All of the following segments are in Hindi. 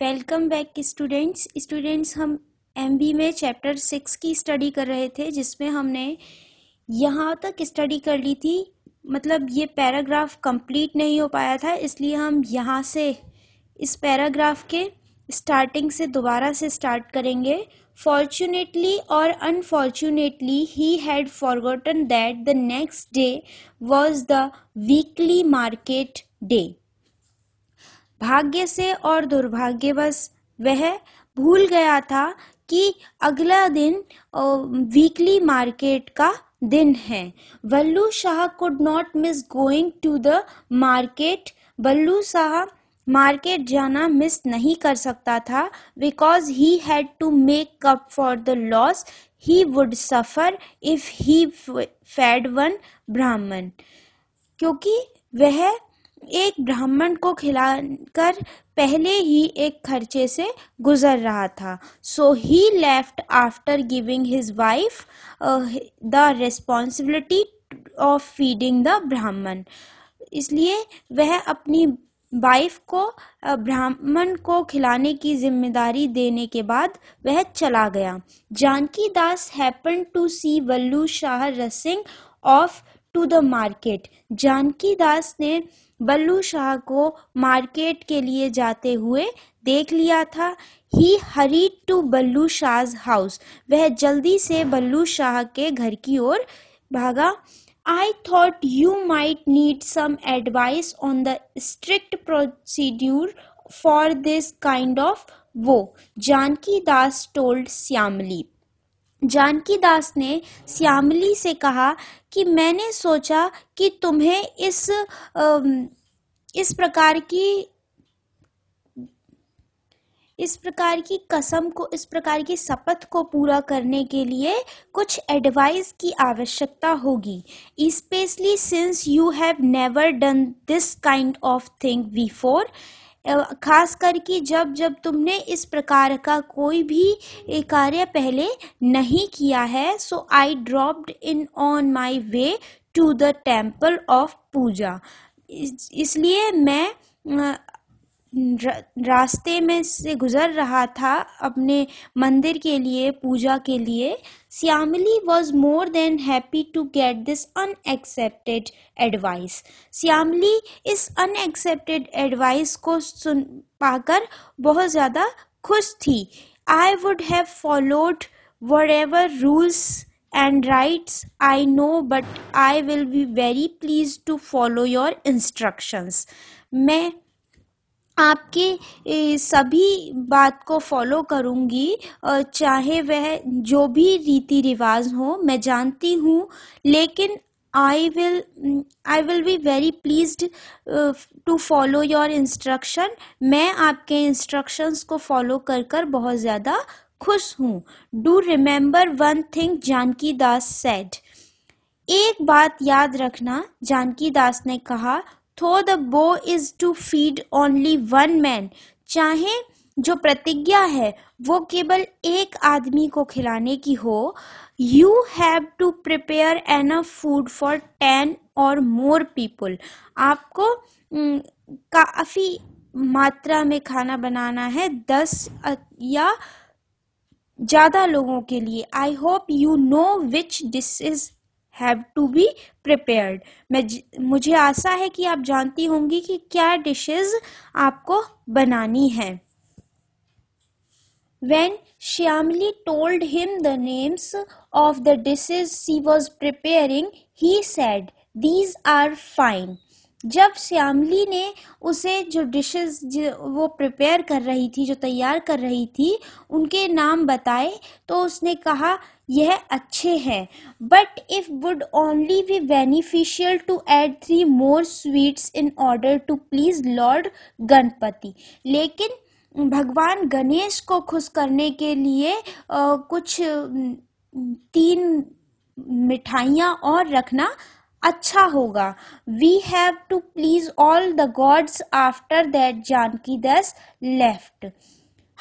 वेलकम बैक स्टूडेंट्स स्टूडेंट्स हम एम में चैप्टर सिक्स की स्टडी कर रहे थे जिसमें हमने यहाँ तक स्टडी कर ली थी मतलब ये पैराग्राफ कंप्लीट नहीं हो पाया था इसलिए हम यहाँ से इस पैराग्राफ के स्टार्टिंग से दोबारा से स्टार्ट करेंगे फॉर्चुनेटली और unfortunately he had forgotten that the next day was the weekly market day भाग्य से और दुर्भाग्यवश वह भूल गया था कि अगला दिन वीकली मार्केट का दिन है Vallu Shah could not miss going to the market Vallu Shah market जाना मिस नहीं कर सकता था because he had to make up for the loss he would suffer if he fed one Brahmin क्योंकि वह एक ब्राह्मण को खिलाकर पहले ही एक खर्चे से गुजर रहा था so he left after giving his wife the responsibility of feeding the Brahmin इसलिए वह अपनी वाइफ को uh, ब्राह्मण को खिलाने की जिम्मेदारी देने के बाद वह चला गया Janaki Das happen to see Vallu Shah rushing off to the market Janaki Das ने बल्लू शाह को मार्केट के लिए जाते हुए देख लिया था he hurry to Ballu Shah house वह जल्दी से बल्लू शाह के घर की ओर भागा I thought you might need some advice on the strict procedure for this kind of वो जानकी दास टोल्ड श्यामली जानकी दास ने श्यामली से कहा कि मैंने सोचा कि तुम्हें इस इस प्रकार की इस प्रकार की कसम को इस प्रकार की शपथ को पूरा करने के लिए कुछ एडवाइस की आवश्यकता होगी specially since you have never done this kind of thing before खास करके जब जब तुमने इस प्रकार का कोई भी कार्य पहले नहीं किया है so I dropped in on my way to the temple of puja इसलिए मैं रास्ते में से गुजर रहा था अपने मंदिर के लिए पूजा के लिए Siamili was more than happy to get this unaccepted advice. Siamili इस unaccepted advice को सुन पाकर बहुत ज़्यादा खुश थी I would have followed whatever rules and rights I know but I will be very pleased to follow your instructions. मैं आपके सभी बात को फॉलो करूँगी चाहे वह जो भी रीति रिवाज हो मैं जानती हूँ लेकिन I will I will be very pleased to follow your instruction मैं आपके इंस्ट्रक्शंस को फॉलो कर कर बहुत ज़्यादा खुश हूँ do remember one thing Janaki Das said एक बात याद रखना जानकी दास ने कहा though the vow is to feed only one man चाहे जो प्रतिज्ञा है वो केवल एक आदमी को खिलाने की हो you have to prepare enough food for ten और मोर पीपल आपको काफ़ी मात्रा में खाना बनाना है दस या ज़्यादा लोगों के लिए I hope you know which dish is have to be prepared मैं मुझे आशा है कि आप जानती होंगी कि क्या डिशेस आपको बनानी है When Shyamli told him the names of the dishes she was preparing, he said, These are fine. जब श्यामली ने उसे जो डिशेस वो प्रिपेयर कर रही थी जो तैयार कर रही थी उनके नाम बताए तो उसने कहा यह अच्छे हैं but if would only be beneficial to add three more sweets in order to please lord Ganapati लेकिन भगवान गणेश को खुश करने के लिए आ, कुछ तीन मिठाइयाँ और रखना अच्छा होगा we have to please all the gods after that Janaki Das left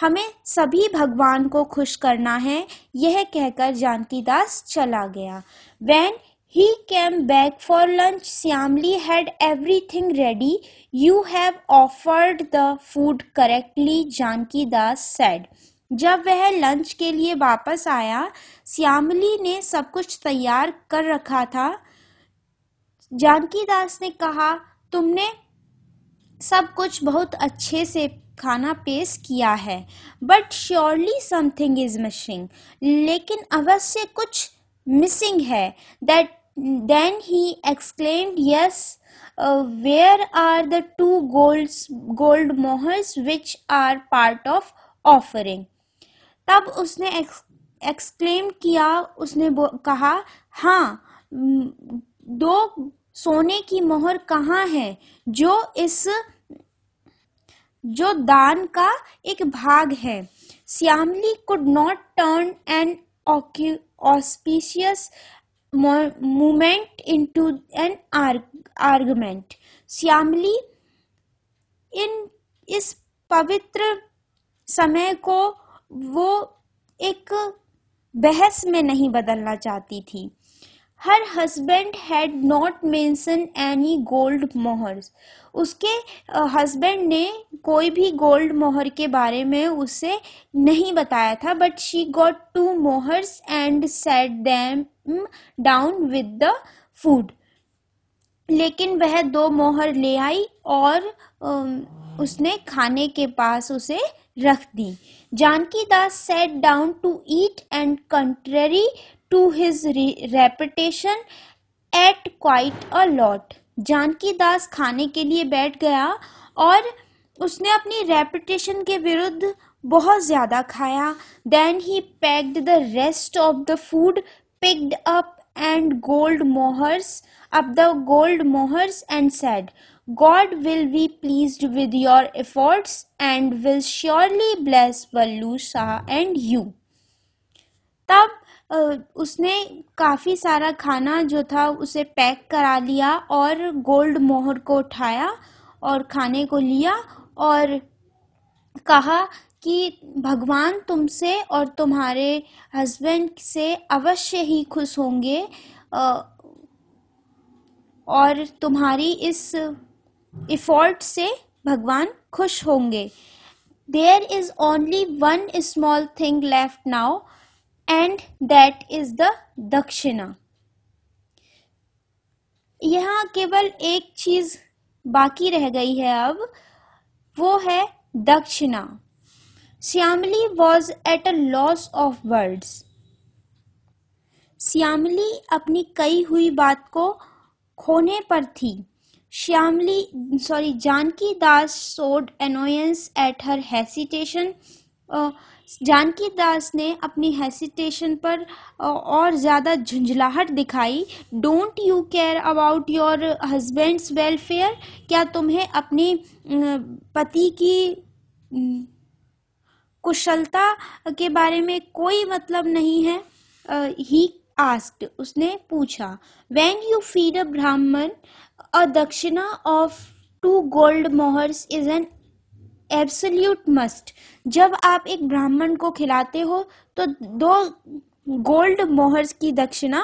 हमें सभी भगवान को खुश करना है यह कहकर जानकी दास चला गया when he came back for lunch Shyamali had everything ready you have offered the food correctly Janaki Das said जब वह लंच के लिए वापस आया श्यामली ने सब कुछ तैयार कर रखा था जानकी दास ने कहा तुमने सब कुछ बहुत अच्छे से खाना पेश किया है but surely something is missing लेकिन अवश्य कुछ मिसिंग है that then he exclaimed yes where are the two gold gold mohurs which are part of offering तब उसने एक्सक्लेम किया उसने कहा हाँ दो सोने की मोहर कहाँ है जो इस जो दान का एक भाग है Shyamali could not turn an auspicious moment into an argument Shyamali इन इस पवित्र समय को वो एक बहस में नहीं बदलना चाहती थी her husband had not mention any gold mohurs उसके हस्बैंड ने कोई भी गोल्ड मोहर के बारे में उसे नहीं बताया था but she got two mohurs and set them down with the food लेकिन वह दो मोहर ले आई और उसने खाने के पास उसे रख दी Janaki Das set down to eat and contrary to his reputation ate quite a lot Janaki Das खाने के लिए बैठ गया और उसने अपनी रेपटेशन के विरुद्ध बहुत ज्यादा खाया then he packed the rest of the food picked up and gold mohurs up the gold mohurs and said God will be please with your efforts and will surely bless Ballu Shah and you तब उसने काफ़ी सारा खाना जो था उसे पैक करा लिया और गोल्ड मोहर को उठाया और खाने को लिया और कहा कि भगवान तुमसे और तुम्हारे हस्बैंड से अवश्य ही खुश होंगे और तुम्हारी इस इफ़ॉल्ट से भगवान खुश होंगे there is only one small thing left now and that is the dakshina यहाँ केवल एक चीज बाकी रह गई है अब वो है dakshina Shyamali was at a loss of words Shyamali अपनी कई हुई बात को खोने पर थी श्यामली sorry Janaki Das showed annoyance at her hesitation Janaki Das ने अपनी हेसिटेशन पर और ज़्यादा झुंझलाहट दिखाई don't you care about your husband's welfare क्या तुम्हें अपने पति की कुशलता के बारे में कोई मतलब नहीं है ही uh, आस्क्ड उसने पूछा when you feed a Brahmin a dakshina of two gold mohurs is an absolute must जब आप एक ब्राह्मण को खिलाते हो तो दो गोल्ड मोहर की दक्षिणा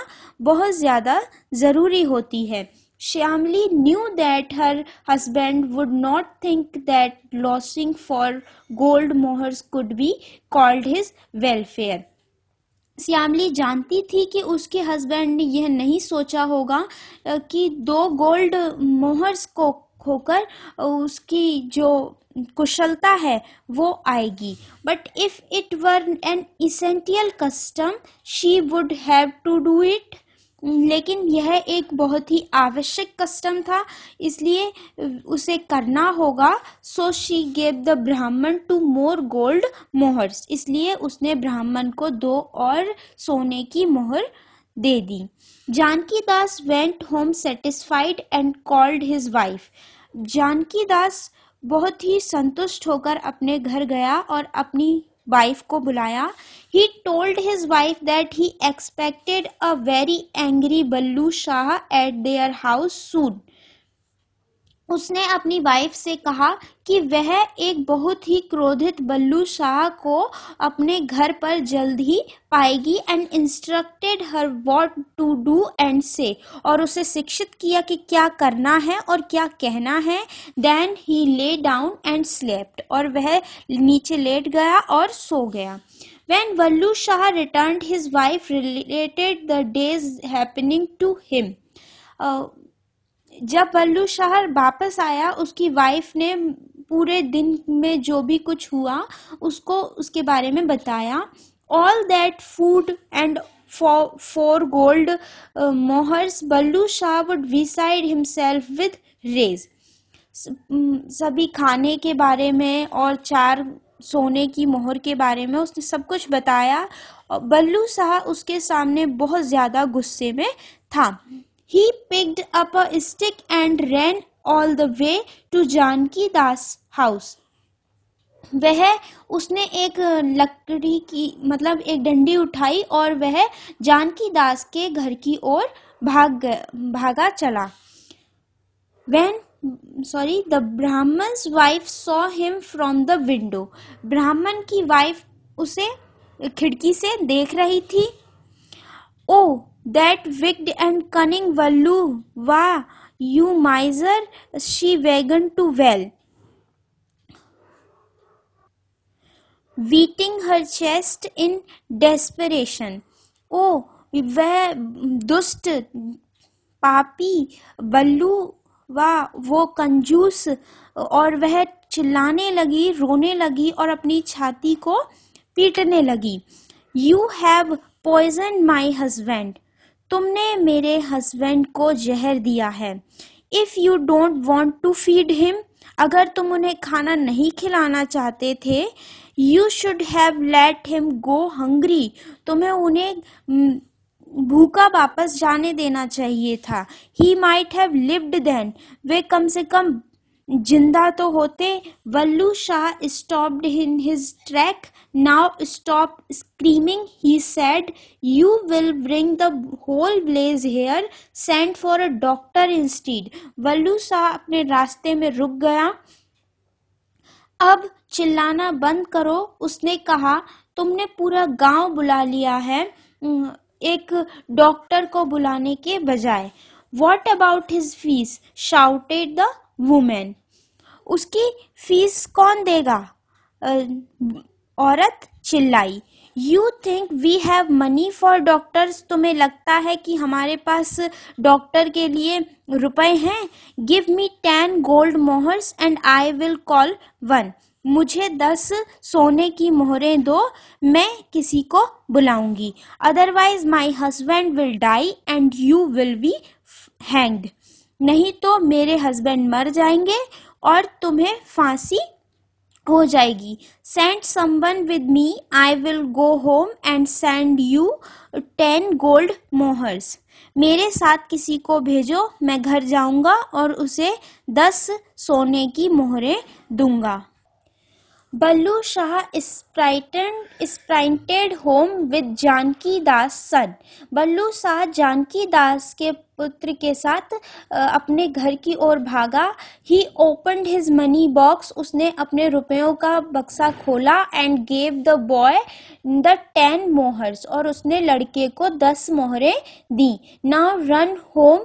बहुत ज़्यादा ज़रूरी होती है Shyamali knew that her husband would not think that losing four gold mohurs could be called his welfare Shyamali जानती थी कि उसके हस्बैंड ने यह नहीं सोचा होगा कि दो गोल्ड मोहर्स को खोकर उसकी जो कुशलता है वो आएगी but if it were an essential custom she would have to do it लेकिन यह एक बहुत ही आवश्यक कस्टम था इसलिए उसे करना होगा so she gave the Brahmin two more gold mohurs इसलिए उसने ब्राह्मण को दो और सोने की मोहर दे दी Janaki Das went home satisfied and called his wife Janaki Das बहुत ही संतुष्ट होकर अपने घर गया और अपनी वाइफ को बुलाया he told his wife that he expected a very angry Ballu Shah at their house soon उसने अपनी वाइफ से कहा कि वह एक बहुत ही क्रोधित बल्लू शाह को अपने घर पर जल्द ही पाएगी and instructed her what to do and से और उसे शिक्षित किया कि क्या करना है और क्या कहना है then he lay down and slept और वह नीचे लेट गया और सो गया when Ballu Shah return his wife related the days happening to him जब बल्लू शहर वापस आया उसकी वाइफ ने पूरे दिन में जो भी कुछ हुआ उसको उसके बारे में बताया all that food and four gold mohurs Ballu Shah would beside himself with rage सभी खाने के बारे में और चार सोने की मोहर के बारे में उसने सब कुछ बताया और बल्लू शाह उसके सामने बहुत ज़्यादा गुस्से में था He picked up a stick and ran all the way to Janaki Das house. वह उसने एक लकड़ी की मतलब एक डंडी उठाई और वह जानकी दास के घर की ओर भाग भागा चला when sorry the Brahmin wife saw him from the window Brahmin की वाइफ उसे खिड़की से देख रही थी ओ oh, that wicked and cunning Vallu, wah, you miser, she wagon too well. Beating her chest in desperation. Oh, वह दुष्ट पापी बल्लू वा वो कंजूस और वह चिल्लाने लगी रोने लगी और अपनी छाती को पीटने लगी you have poison my husband तुमने मेरे हस्बैंड को जहर दिया है if you don't want to feed him अगर तुम उन्हें खाना नहीं खिलाना चाहते थे you should have let him go hungry तुम्हें उन्हें भूखा वापस जाने देना चाहिए था he might have lived then वे कम से कम जिंदा तो होते Vallu Shah stopped in his track now stop screaming he said you will bring the whole blaze here send for a doctor instead Vallu Shah अपने रास्ते में रुक गया अब चिल्लाना बंद करो उसने कहा तुमने पूरा गांव बुला लिया है एक डॉक्टर को बुलाने के बजाय what about his fees shouted the women उसकी फीस कौन देगा औरत चिल्लाई you think we have money for doctors तुम्हें लगता है कि हमारे पास डॉक्टर के लिए रुपए हैं give me ten gold mohurs and I will call one मुझे दस सोने की मोहरें दो मैं किसी को बुलाऊंगी otherwise my husband will die and you will be hanged नहीं तो मेरे हस्बैंड मर जाएंगे और तुम्हें फांसी हो जाएगी send someone with me I will go home and send you ten gold mohurs मेरे साथ किसी को भेजो मैं घर जाऊंगा और उसे दस सोने की मोहरें दूंगा Ballu Shah spirited home with Janki Das son Ballu Shah Janki Das के पुत्र के साथ अपने घर की ओर भागा he open his money box उसने अपने रुपयों का बक्सा खोला and gave the boy the ten mohurs और उसने लड़के को दस मोहरें दी now run home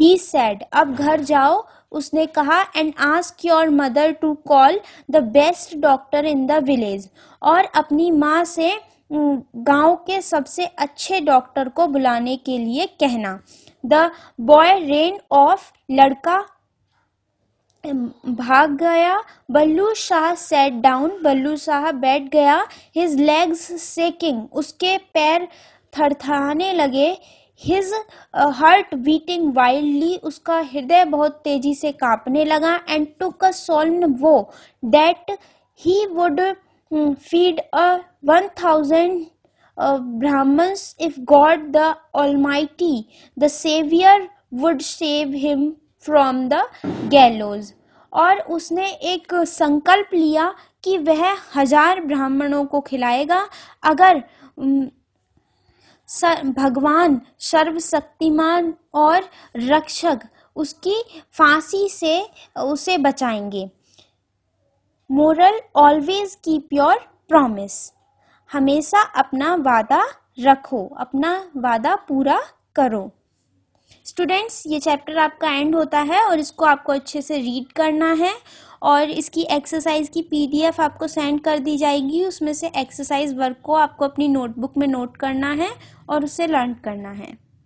he said अब घर जाओ उसने कहा and ask your mother to call the best doctor in the village और अपनी माँ से गांव के सबसे अच्छे डॉक्टर को बुलाने के लिए कहना द बॉय रेन ऑफ लड़का भाग गया बल्लू शाह सेट डाउन बल्लू शाह बैठ गया हिज लेग्स सेकिंग उसके पैर थरथराने लगे हिज हर्ट बीटिंग वाइल्डली उसका हृदय बहुत तेजी से कांपने लगा and took a solemn vow that he would feed a one thousand Brahmins if God the almighty the saviour would save him from the gallows और उसने एक संकल्प लिया कि वह हजार ब्राह्मणों को खिलाएगा अगर um, भगवान सर्वशक्तिमान और रक्षक उसकी फांसी से उसे बचाएंगे moral always keep your promise हमेशा अपना वादा रखो अपना वादा पूरा करो स्टूडेंट्स ये चैप्टर आपका एंड होता है और इसको आपको अच्छे से रीड करना है और इसकी एक्सरसाइज की पीडीएफ आपको सेंड कर दी जाएगी उसमें से एक्सरसाइज वर्क को आपको अपनी नोटबुक में नोट करना है और उसे लर्न करना है